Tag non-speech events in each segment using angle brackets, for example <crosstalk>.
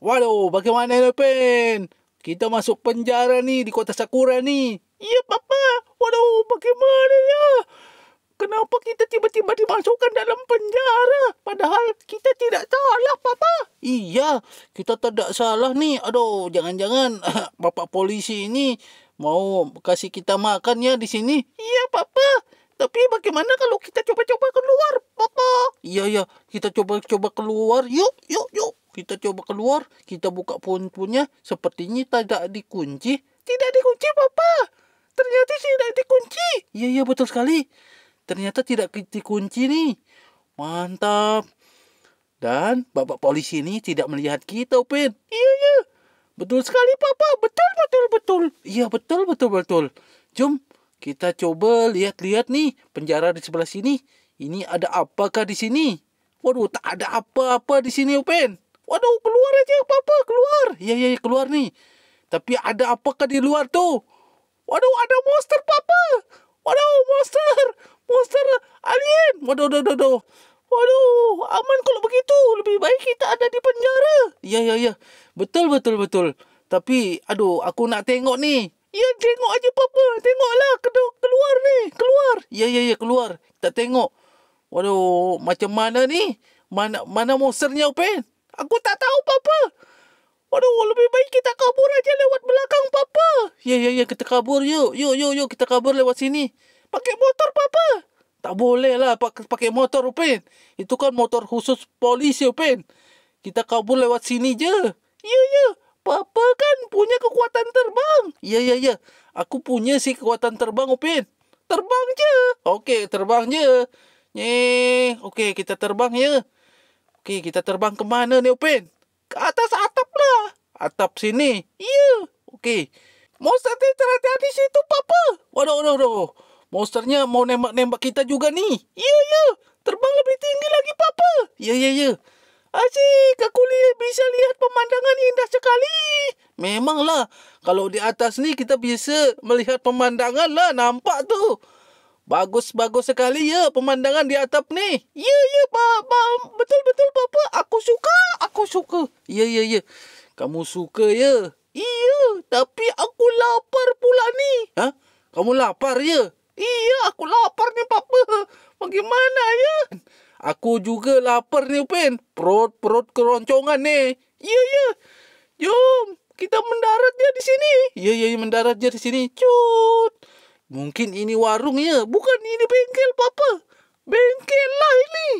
Waduh, bagaimana pen? Kita masuk penjara ni di kota Sakura ni. Ya, Papa. Waduh, bagaimana ya? Kenapa kita tiba-tiba dimasukkan dalam penjara? Padahal kita tidak salah, Papa. Iya, kita tidak salah ni. Aduh, jangan-jangan <clears throat> Bapak polisi ini mau kasih kita makan ya di sini. Iya, Papa. Tapi bagaimana kalau kita coba-coba keluar, Papa? Iya, iya. Kita coba-coba keluar. Yuk, yuk, yuk. Kita coba keluar, kita buka pohon-pohonnya, sepertinya tidak dikunci. Tidak dikunci, Papa. Ternyata tidak dikunci. Iya, iya, betul sekali. Ternyata tidak dikunci nih. Mantap. Dan bapak polisi ini tidak melihat kita, Upin. Iya, iya. Betul sekali, Papa. Betul, betul, betul. Iya, betul, betul, betul. Jom, kita coba lihat-lihat nih penjara di sebelah sini. Ini ada apakah di sini? Waduh, tak ada apa-apa di sini, Upin. Waduh keluar aja apa-apa, keluar. Ya, ya, ya, keluar nih. Tapi ada apakah di luar tu? Waduh, ada monster papa. Waduh, monster. Monster alien. Waduh, waduh, waduh. Waduh, aman kalau begitu. Lebih baik kita ada di penjara. Ya, ya, ya. Betul, betul, betul. Tapi, aduh, aku nak tengok ni. Ya, tengok aja papa. Tengoklah, keluar ni. Keluar. Ya, ya, ya, keluar. Kita tengok. Waduh, macam mana ni? Mana mana monsternya, Upin? Aku tak tahu, Papa. Aduh, lebih baik kita kabur aja lewat belakang, Papa. Ya, ya, ya, kita kabur. Yuk, yuk, yuk, yuk. Kita kabur lewat sini. Pakai motor, Papa. Tak boleh lah pakai motor, Upin. Itu kan motor khusus polisi, Upin. Kita kabur lewat sini je. Ya, ya. Papa kan punya kekuatan terbang. Ya, ya, ya. Aku punya sih kekuatan terbang, Upin. Terbang je. Okey, terbang je. Nyeh. Okey, kita terbang, ya. Okey, kita terbang ke mana ni, Upin? Ke atas atap lah. Atap sini? Ya. Yeah. Okey. Monster tu terhati-hati situ, Papa. Waduh, waduh, waduh. Monsternya mau nembak-nembak kita juga ni. Ya, yeah, ya. Yeah. Terbang lebih tinggi lagi, Papa. Ya, yeah, ya, yeah, ya. Yeah. Asyik, aku li bisa lihat pemandangan indah sekali. Memanglah, kalau di atas ni kita bisa melihat pemandangan lah, nampak tu. Bagus-bagus sekali ya pemandangan di atap ni. Ya, ya, ba, ba, betul, betul, Papa. Aku suka, aku suka. Ya, ya, ya. Kamu suka ya? Iya, tapi aku lapar pula ni. Ha? Kamu lapar ya? Iya, aku lapar ni, Papa. Bagaimana ya? Aku juga lapar ni, Pen. Perut-perut keroncongan ni. Ya, ya. Jom, kita mendarat dia di sini. Ya, ya, ya mendarat dia di sini. Cuk. Mungkin ini warungnya. Bukan ini bengkel, Papa. Bengkel lah ini.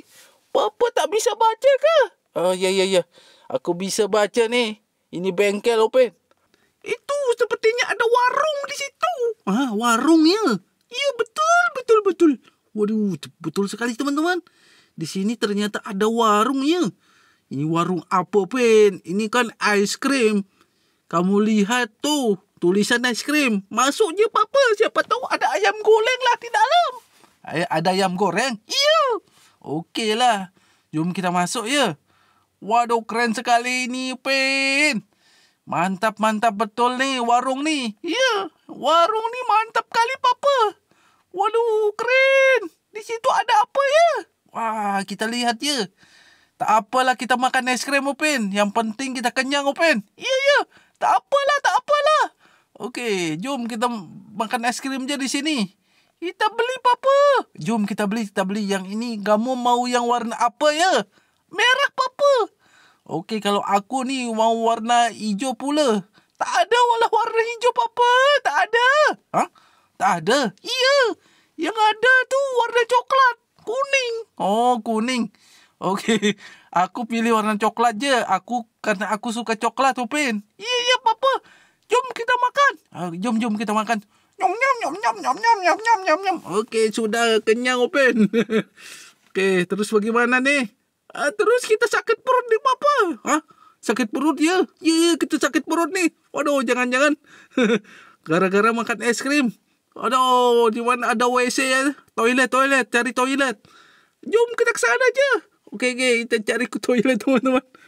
Papa tak bisa baca ke? Ah, ya, ya, ya. Aku bisa baca ni. Ini bengkel, Open. Itu sepertinya ada warung di situ. Ah, warungnya? Ya, betul, betul, betul. Waduh, betul sekali, teman-teman. Di sini ternyata ada warungnya. Ini warung apa, Pen? Ini kan ice cream. Kamu lihat tuh tulisan aiskrim. Masuk je apa-apa. Siapa tahu ada ayam goreng lah di dalam. Ay- eh, ada ayam goreng? Iya. Okey lah. Jom kita masuk ya. Waduh keren sekali ni Pin. Mantap-mantap betul ni warung ni. Iya. Warung ni mantap kali papa. Waduh keren. Di situ ada apa ya? Wah kita lihat ya. Tak apalah kita makan es krim Upin. Yang penting kita kenyang Upin. Iya iya. Tak apalah tak apalah. Okey, jom kita makan es krim je di sini. Kita beli apa? Jom kita beli, kita beli yang ini. Kamu mau yang warna apa ya? Merah apa? Okey, kalau aku ni mau warna hijau pula. Tak ada wala warna hijau apa? Tak ada. Ha? Tak ada? Iya. Yang ada tu warna coklat. Kuning. Oh, kuning. Okey. <laughs> Aku pilih warna coklat je. Aku karena aku suka coklat, Upin. Iya, iya, apa jom kita makan. Ha, jom jom kita makan. Nyom nyom nyom nyom nyom nyom nyom nyom nyom nyom. Okey sudah kenyang Open. <laughs> Okey terus bagaimana ni? Ha, terus kita sakit perut ni apa? Ha? Sakit perut ya? Ya kita sakit perut ni. Waduh jangan jangan. <laughs> Gara-gara makan es krim. Aduh, di mana ada WC ya? Toilet, toilet, cari toilet. Jom kita ke sana aja. Oke, okay, kita cari ke toilet, <laughs> teman-teman.